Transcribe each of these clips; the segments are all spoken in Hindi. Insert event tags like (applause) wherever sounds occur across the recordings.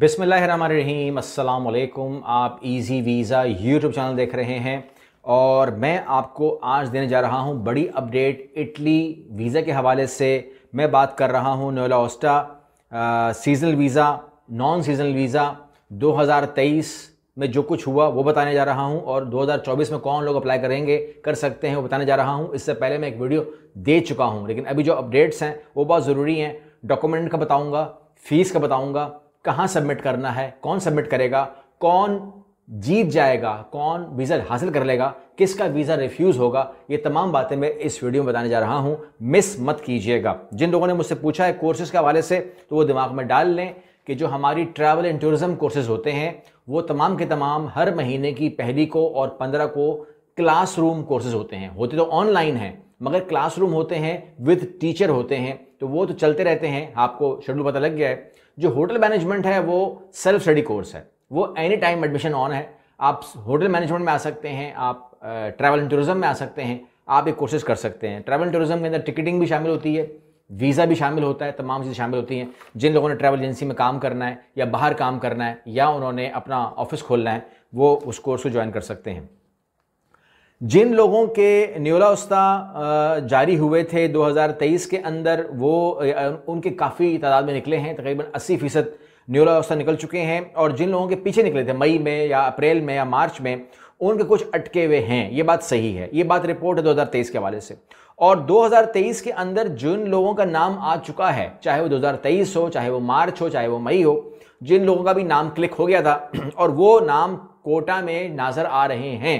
बिसमीम अल्लाम आप इजी वीज़ा यूट्यूब चैनल देख रहे हैं और मैं आपको आज देने जा रहा हूं बड़ी अपडेट इटली वीज़ा के हवाले से मैं बात कर रहा हूं नोला ओस्टा seasonal visa non seasonal visa 2023 में जो कुछ हुआ वो बताने जा रहा हूं और 2024 में कौन लोग अप्लाई करेंगे कर सकते हैं वो बताने जा रहा हूं इससे पहले मैं एक वीडियो दे चुका हूं लेकिन अभी जो अपडेट्स हैं वो बहुत ज़रूरी हैं डॉक्यूमेंट का बताऊँगा फ़ीस का बताऊँगा कहाँ सबमिट करना है कौन सबमिट करेगा कौन जीत जाएगा कौन वीज़ा हासिल कर लेगा किसका वीज़ा रिफ्यूज़ होगा ये तमाम बातें मैं इस वीडियो में बताने जा रहा हूँ मिस मत कीजिएगा जिन लोगों ने मुझसे पूछा है कोर्सेज़ के हवाले से तो वो दिमाग में डाल लें कि जो हमारी ट्रैवल एंड टूरिज़म कोर्सेज़ होते हैं वो तमाम के तमाम हर महीने की पहली को और पंद्रह को क्लासरूम कोर्सेज़ होते हैं होते तो ऑनलाइन हैं मगर क्लासरूम होते हैं विद टीचर होते हैं तो वो तो चलते रहते हैं आपको शेड्यूल पता लग गया है जो होटल मैनेजमेंट है वो सेल्फ स्टडी कोर्स है वो एनी टाइम एडमिशन ऑन है आप होटल मैनेजमेंट में आ सकते हैं आप ट्रैवल एंड टूरिज़म में आ सकते हैं आप ये कोर्सेज कर सकते हैं ट्रैवल एंड टूरिज़म के अंदर टिकटिंग भी शामिल होती है वीज़ा भी शामिल होता है तमाम चीज़ें शामिल होती हैं जिन लोगों ने ट्रैवल एजेंसी में काम करना है या बाहर काम करना है या उन्होंने अपना ऑफिस खोलना है वो उस कोर्स को ज्वाइन कर सकते हैं जिन लोगों के न्योला उस्ता जारी हुए थे 2023 के अंदर वो उनके काफ़ी तादाद में निकले हैं तकरीबन 80 फीसद न्योला उस्ता निकल चुके हैं और जिन लोगों के पीछे निकले थे मई में या अप्रैल में या मार्च में उनके कुछ अटके हुए हैं ये बात सही है ये बात रिपोर्ट है 2023 के हवाले से और 2023 के अंदर जिन लोगों का नाम आ चुका है चाहे वो 2023 हो चाहे वो मार्च हो चाहे वो मई हो जिन लोगों का भी नाम क्लिक हो गया था (clears throat) और वो नाम कोटा में नजर आ रहे हैं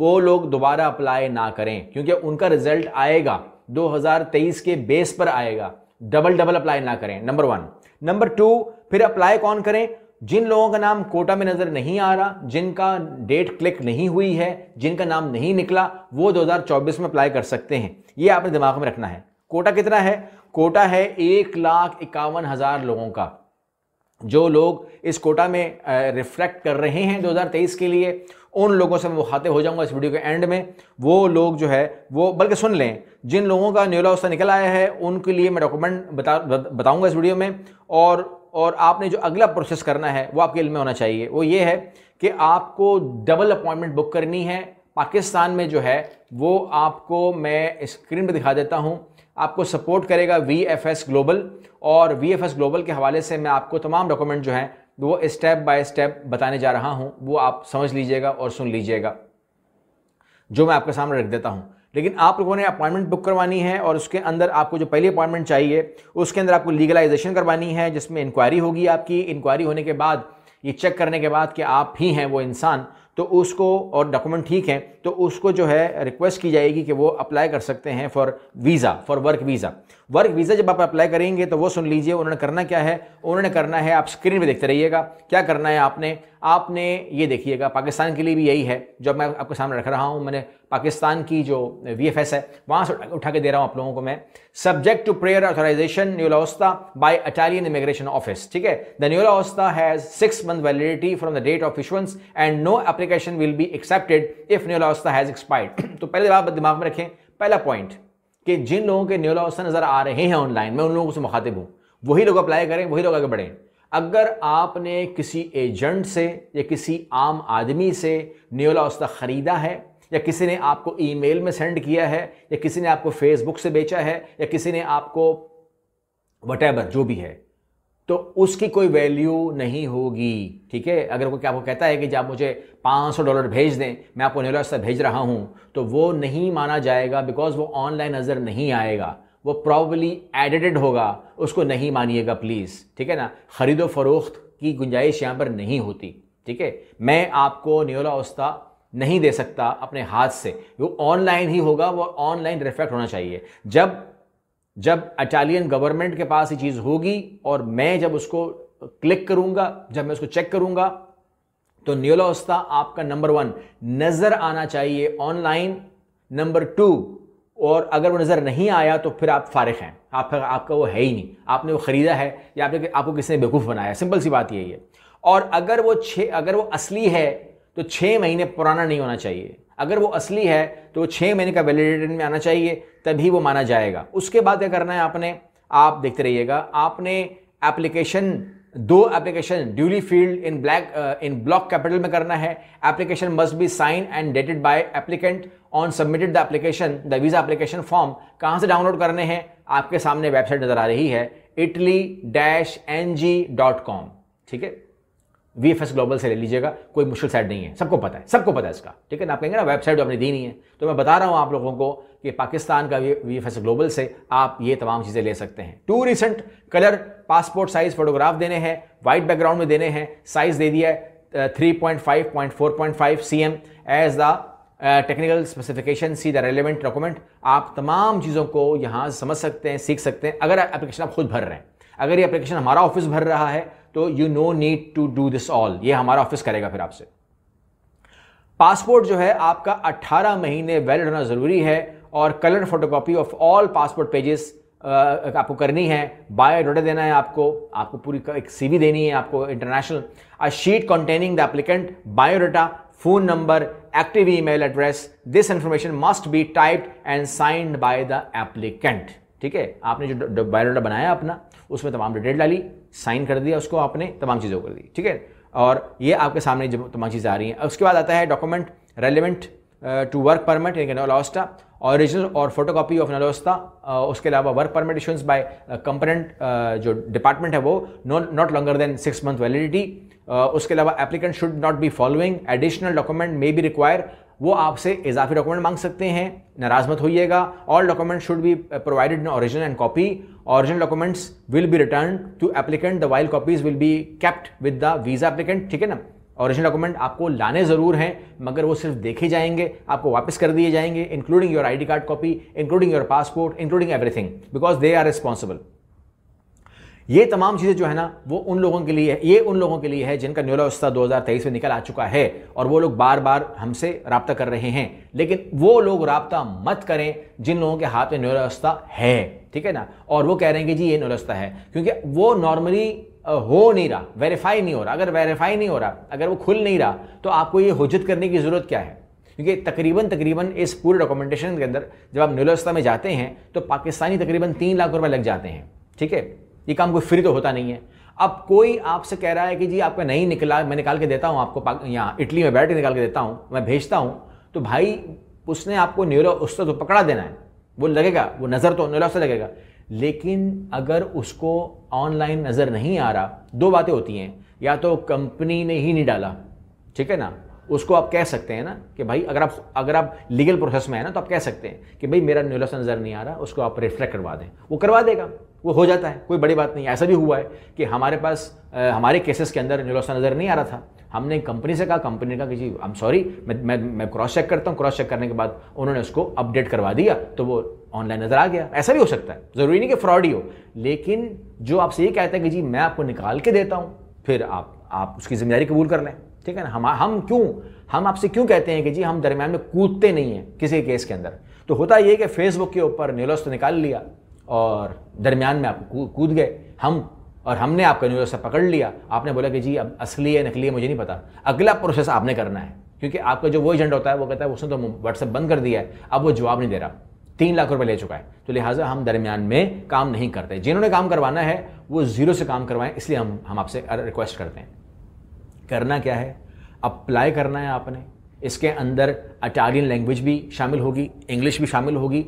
वो लोग दोबारा अप्लाई ना करें क्योंकि उनका रिजल्ट आएगा 2023 के बेस पर आएगा डबल डबल अप्लाई ना करें नंबर वन नंबर टू फिर अप्लाई कौन करें जिन लोगों का नाम कोटा में नज़र नहीं आ रहा जिनका डेट क्लिक नहीं हुई है जिनका नाम नहीं निकला वो 2024 में अप्लाई कर सकते हैं ये आपने दिमाग में रखना है कोटा कितना है कोटा है एक लाख इक्यावन हज़ार लोगों का जो लोग इस कोटा में रिफ्लेक्ट कर रहे हैं 2023 के लिए उन लोगों से मैं मुखातिब हो जाऊंगा इस वीडियो के एंड में वो लोग जो है वो बल्कि सुन लें जिन लोगों का न्योला उससे निकल आया है उनके लिए मैं डॉक्यूमेंट बता बताऊँगा इस वीडियो में और और आपने जो अगला प्रोसेस करना है वो आपके इल्म में होना चाहिए वो ये है कि आपको डबल अपॉइंटमेंट बुक करनी है पाकिस्तान में जो है वो आपको मैं स्क्रीन पर दिखा देता हूँ आपको सपोर्ट करेगा वी एफ एस ग्लोबल और वी एफ एस ग्लोबल के हवाले से मैं आपको तमाम डॉक्यूमेंट जो हैं तो वो स्टेप बाय स्टेप बताने जा रहा हूँ वो आप समझ लीजिएगा और सुन लीजिएगा जो मैं आपके सामने रख देता हूँ लेकिन आप लोगों ने अपॉइंटमेंट बुक करवानी है और उसके अंदर आपको जो पहली अपॉइंटमेंट चाहिए उसके अंदर आपको लीगलाइजेशन करवानी है जिसमें इंक्वायरी होगी आपकी इंक्वायरी होने के बाद ये चेक करने के बाद कि आप ही हैं वो इंसान तो उसको और डॉक्यूमेंट ठीक हैं तो उसको जो है रिक्वेस्ट की जाएगी कि वो अप्लाई कर सकते हैं for visa for work visa work visa जब आप अप्लाई करेंगे तो वो सुन लीजिए उन्होंने करना क्या है उन्होंने करना है आप स्क्रीन पर देखते रहिएगा क्या करना है आपने आपने ये देखिएगा पाकिस्तान के लिए भी यही है जो मैं आपके सामने रख रहा हूँ मैंने पाकिस्तान की जो वी एफ एस है वहाँ से उठा के दे रहा हूँ आप लोगों को मैं सब्जेक्ट टू प्रेयर ऑथोराइजेशन न्यूलास्ता बाय अटालियन इमिग्रेशन ऑफिस ठीक है द न्यूलास्ता has six month validity from the date of issuance and no application will be accepted if न्यूलास्ता हैज एक्सपायर्ड तो पहले आप दिमाग में रखें पहला पॉइंट कि जिन लोगों के न्योला ऑप्शन नज़र आ रहे हैं ऑनलाइन मैं उन लोगों से मुखातिब हूँ वही लोग अप्लाई करें वही लोग आगे बढ़ें अगर आपने किसी एजेंट से या किसी आम आदमी से न्योला उस्ता ख़रीदा है या किसी ने आपको ईमेल में सेंड किया है या किसी ने आपको फेसबुक से बेचा है या किसी ने आपको वट जो भी है तो उसकी कोई वैल्यू नहीं होगी ठीक है अगर कोई आपको कहता है कि जब मुझे 500 डॉलर भेज दें मैं आपको नीला रास्ता भेज रहा हूं तो वो नहीं माना जाएगा बिकॉज वो ऑनलाइन नज़र नहीं आएगा वो प्रॉबली एडिटेड होगा उसको नहीं मानिएगा प्लीज़ ठीक है ना ख़रीदो फरोख्त की गुंजाइश यहाँ पर नहीं होती ठीक है मैं आपको न्योला उस्ता नहीं दे सकता अपने हाथ से वो ऑनलाइन ही होगा वो ऑनलाइन रिफ्लेक्ट होना चाहिए जब जब इटालियन गवर्नमेंट के पास ये चीज़ होगी और मैं जब उसको क्लिक करूंगा जब मैं उसको चेक करूंगा तो न्योलास्ता आपका नंबर वन नज़र आना चाहिए ऑनलाइन नंबर टू और अगर वो नज़र नहीं आया तो फिर आप फारिग हैं आप आपका वो है ही नहीं आपने वो ख़रीदा है या आपने आपको किसी ने बेवकूफ़ बनाया सिंपल सी बात यही है और अगर वो छः अगर वो असली है तो छः महीने पुराना नहीं होना चाहिए अगर वो असली है तो वो छः महीने का वैलिडेटेड में आना चाहिए तभी वो माना जाएगा उसके बाद क्या करना है आपने आप देखते रहिएगा आपने एप्लीकेशन दो application duly filled in black in block capital में करना है application must be signed and dated by applicant on submitted the application the visa application form कहाँ से डाउनलोड करने हैं आपके सामने वेबसाइट नज़र आ रही है Italy dash N G dot com ठीक है वी एफ एस ग्लोबल से ले लीजिएगा कोई मुश्किल साइट नहीं है सबको पता है सबको पता है इसका ठीक है ना आप कहेंगे ना वेबसाइट जो आपने दी नहीं है तो मैं बता रहा हूँ आप लोगों को कि पाकिस्तान का वी एफ एस ग्लोबल से आप ये तमाम चीज़ें ले सकते हैं two recent colour passport size photograph देने हैं वाइट बैकग्राउंड में देने हैं साइज़ दे दिया है three point five point four point five C M as the technical specification see the relevant document आप तमाम चीज़ों को यहाँ समझ सकते हैं सीख सकते हैं अगर एप्लीकेशन आप खुद भर रहे हैं अगर ये एप्लीकेशन हमारा ऑफिस भर रहा है तो you no need to do this all ये हमारा ऑफिस करेगा फिर आपसे पासपोर्ट जो है आपका 18 महीने वैलिड होना ज़रूरी है और colour photocopy of all passport pages आपको करनी है बायोडाटा देना है आपको आपको पूरी एक सीवी देनी है आपको international a sheet containing the applicant biodata number active email address this information must be typed and signed by the applicant ठीक है आपने जो बायोडाटा बनाया अपना उसमें तमाम डिटेल डाली साइन कर दिया उसको आपने तमाम चीज़ों कर दी ठीक है और ये आपके सामने जब तमाम चीज़ें आ रही हैं उसके बाद आता है document relevant to work permit यानी नोलास्टा ऑरिजिनल और फोटो कापी ऑफ नलोस्ता उसके अलावा work permit issuance by competent जो डिपार्टमेंट है वो not longer than six month validity उसके अलावा applicant should not be following additional document may be require वो आपसे इजाफी डॉक्यूमेंट मांग सकते हैं नाराज मत होइएगा all document should be provided in original and copy original documents will be return to applicant the while copies will be kept with the visa applicant ठीक है ना ओरिजिनल डॉक्यूमेंट आपको लाने ज़रूर हैं मगर वो सिर्फ देखे जाएंगे आपको वापस कर दिए जाएंगे including your ID card copy including your passport including everything because they are responsible ये तमाम चीज़ें जो है ना वो उन लोगों के लिए ये उन लोगों के लिए है जिनका न्यूला उस्ता दो में निकल आ चुका है और वो लोग बार बार हमसे रबता कर रहे हैं लेकिन वो लोग रबता मत करें जिन लोगों के हाथ में न्यूला उस्ता है ठीक है ना और वो कह रहे हैं कि जी ये न्यूला उस्ता है क्योंकि वो नॉर्मली हो नहीं रहा वेरीफाई नहीं हो रहा अगर वेरीफाई नहीं हो रहा अगर वो खुल नहीं रहा तो आपको ये हजत करने की ज़रूरत क्या है क्योंकि तकरीबन तकरीबन इस पूरे डॉक्यूमेंटेशन के अंदर जब आप न्यूलस्ता में जाते हैं तो पाकिस्तानी तकरीबन तीन लाख रुपए लग जाते हैं ठीक है ये काम कोई फ्री तो होता नहीं है अब कोई आपसे कह रहा है कि जी आपका नहीं निकला मैं निकाल के देता हूँ आपको यहाँ इटली में बैठ के निकाल के देता हूँ मैं भेजता हूँ तो भाई उसने आपको न्यूरो उससे तो पकड़ा देना है वो लगेगा वो नज़र तो न्यूरो से लगेगा लेकिन अगर उसको ऑनलाइन नज़र नहीं आ रहा दो बातें होती हैं या तो कंपनी ने ही नहीं डाला ठीक है ना उसको आप कह सकते हैं ना कि भाई अगर आप अगर आप लीगल प्रोसेस में है ना तो आप कह सकते हैं कि भाई मेरा न्यूलस नज़र नहीं आ रहा उसको आप रिफ्लेक्ट करवा दें वो करवा देगा वो हो जाता है कोई बड़ी बात नहीं ऐसा भी हुआ है कि हमारे पास आ, हमारे केसेस के अंदर न्यूलोसा नज़र नहीं आ रहा था हमने कंपनी से कहा कंपनी ने कहा कि जी आई एम सॉरी मैं मैं मैं क्रॉस चेक करता हूँ क्रॉस चेक करने के बाद उन्होंने उसको अपडेट करवा दिया तो वो ऑनलाइन नज़र आ गया ऐसा भी हो सकता है ज़रूरी नहीं कि फ्रॉड ही हो लेकिन जो आपसे ये कहते हैं कि जी मैं आपको निकाल के देता हूँ फिर आप आप उसकी जिम्मेदारी कबूल कर लें ठीक है ना हम हम क्यों हम आपसे क्यों कहते हैं कि जी हम दरमियान में कूदते नहीं हैं किसी केस के अंदर तो होता ये कि फेसबुक के ऊपर न्यूलोस तो निकाल लिया और दरमियान में आप कूद गए हम और हमने आपका न्यूज से पकड़ लिया आपने बोला कि जी अब असली है नकली है मुझे नहीं पता अगला प्रोसेस आपने करना है क्योंकि आपका जो वो एजेंट होता है वो कहता है उसने तो व्हाट्सएप बंद कर दिया है अब वो जवाब नहीं दे रहा तीन लाख रुपए ले चुका है तो लिहाजा हम दरमियान में काम नहीं करते जिन्होंने काम करवाना है वो ज़ीरो से काम करवाएं इसलिए हम हम आपसे रिक्वेस्ट करते हैं करना क्या है अप्लाई करना है आपने इसके अंदर अटालियन लैंग्वेज भी शामिल होगी इंग्लिश भी शामिल होगी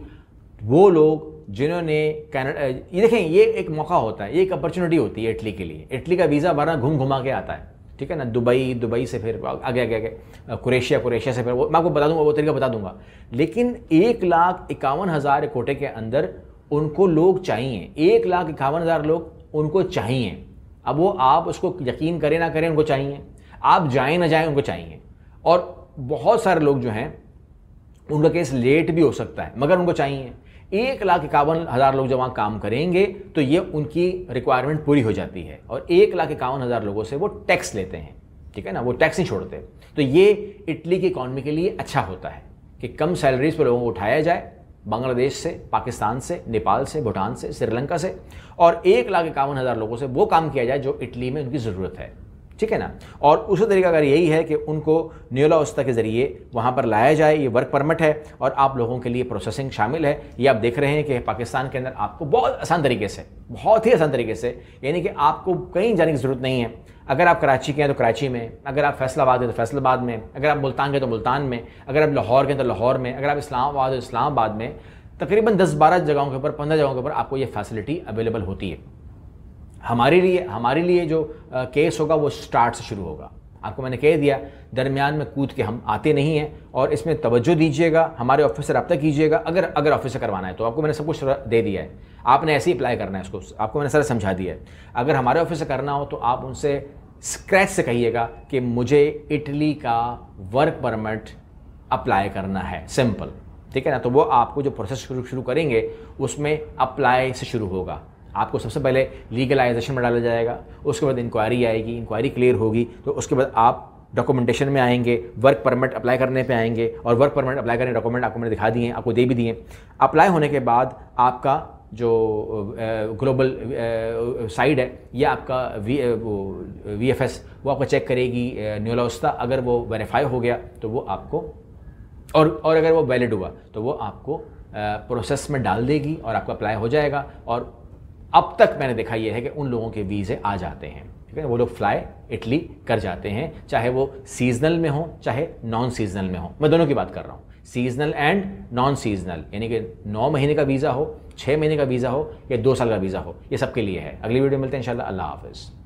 वो लोग जिन्होंने कैनेडा ये देखें ये एक मौका होता है ये एक अपॉर्चुनिटी होती है इटली के लिए इटली का वीज़ा बारह घूम घुमा के आता है ठीक है ना दुबई दुबई से फिर आगे आगे आगे क्रेशिया क्रेशिया से फिर वो मैं आपको बता दूंगा वो तरीका बता दूंगा लेकिन एक लाख इक्यावन हज़ार कोटे के अंदर उनको लोग चाहिए एक लाख इक्यावन हज़ार लोग उनको चाहिए अब वो आप उसको यकीन करें ना करें उनको चाहिए आप जाएं ना जाएं उनको चाहिए और बहुत सारे लोग जो हैं उनका केस लेट भी हो सकता है मगर उनको चाहिए एक लाख इक्यावन हज़ार लोग जब वहाँ काम करेंगे तो ये उनकी रिक्वायरमेंट पूरी हो जाती है और एक लाख इक्यावन हज़ार लोगों से वो टैक्स लेते हैं ठीक है ना वो टैक्स नहीं छोड़ते तो ये इटली की इकॉनमी के लिए अच्छा होता है कि कम सैलरीज पर लोगों को उठाया जाए बांग्लादेश से पाकिस्तान से नेपाल से भूटान से श्रीलंका से और एक लाख इक्यावन हज़ार लोगों से वो काम किया जाए जो इटली में उनकी ज़रूरत है ठीक है ना और उसी तरीका अगर यही है कि उनको न्योला अवस्था के ज़रिए वहाँ पर लाया जाए ये वर्क परमिट है और आप लोगों के लिए प्रोसेसिंग शामिल है ये आप देख रहे हैं कि पाकिस्तान के अंदर आपको बहुत आसान तरीके से बहुत ही आसान तरीके से यानी कि आपको कहीं जाने की ज़रूरत नहीं है अगर आप कराची के हैं तो कराची में अगर आप फैसलाबाद हैं तो फैसलाबाद में अगर आप मुल्तान के तो मुल्तान में अगर आप लाहौर के हैं तो लाहौर में अगर आप इस्लामाबाद तो इस्लामाबाद में तकरीबन दस बारह जगहों के ऊपर पंद्रह जगहों के ऊपर आपको ये फैसिलिटी अवेलेबल होती है हमारे लिए हमारे लिए जो केस होगा वो स्टार्ट से शुरू होगा आपको मैंने कह दिया दरमियान में कूद के हम आते नहीं हैं और इसमें तवज्जो दीजिएगा हमारे ऑफिस से रब्ता कीजिएगा अगर अगर ऑफिस से करवाना है तो आपको मैंने सब कुछ दे दिया है आपने ऐसे ही अप्लाई करना है इसको आपको मैंने सारा समझा दिया है अगर हमारे ऑफिस से करना हो तो आप उनसे स्क्रैच से कहिएगा कि मुझे इटली का वर्क परमिट अप्लाई करना है सिंपल ठीक है ना तो वो आपको जो प्रोसेस शुरू शुरू करेंगे उसमें अप्लाई से शुरू होगा आपको सबसे पहले लीगलाइजेशन में डाला जाएगा उसके बाद इंक्वायरी आएगी इंक्वायरी क्लियर होगी तो उसके बाद आप डॉक्यूमेंटेशन में आएंगे वर्क परमिट अप्लाई करने पे आएंगे और वर्क परमिट अप्लाई करने डॉक्यूमेंट आपको मैंने दिखा दिए आपको दे भी दिए अप्लाई होने के बाद आपका जो ग्लोबल साइड है या आपका वी वो वी एफ एस वो आपको चेक करेगी न्योलाउस्ता अगर वो वेरीफाई हो गया तो वो आपको और और अगर वो वैलिड हुआ तो वो आपको प्रोसेस में डाल देगी और आपको अप्लाई हो जाएगा और अब तक मैंने देखा यह है कि उन लोगों के वीज़े आ जाते हैं ठीक है वो लोग फ्लाई इटली कर जाते हैं चाहे वो सीजनल में हो चाहे नॉन सीजनल में हो मैं दोनों की बात कर रहा हूँ सीजनल एंड नॉन सीजनल यानी कि नौ महीने का वीज़ा हो छः महीने का वीज़ा हो या दो साल का वीज़ा हो ये सबके लिए है अगली वीडियो मिलते हैं इंशाल्लाह अल्लाह हाफिज़